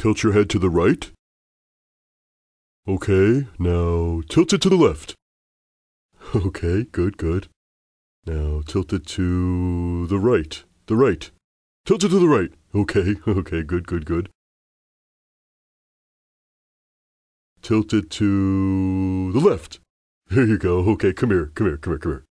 Tilt your head to the right. Okay, now tilt it to the left. Okay, good, good. Now tilt it to the right, the right. Tilt it to the right. Okay, okay, good, good, good. Tilt it to the left. There you go. Okay, come here, come here, come here, come here.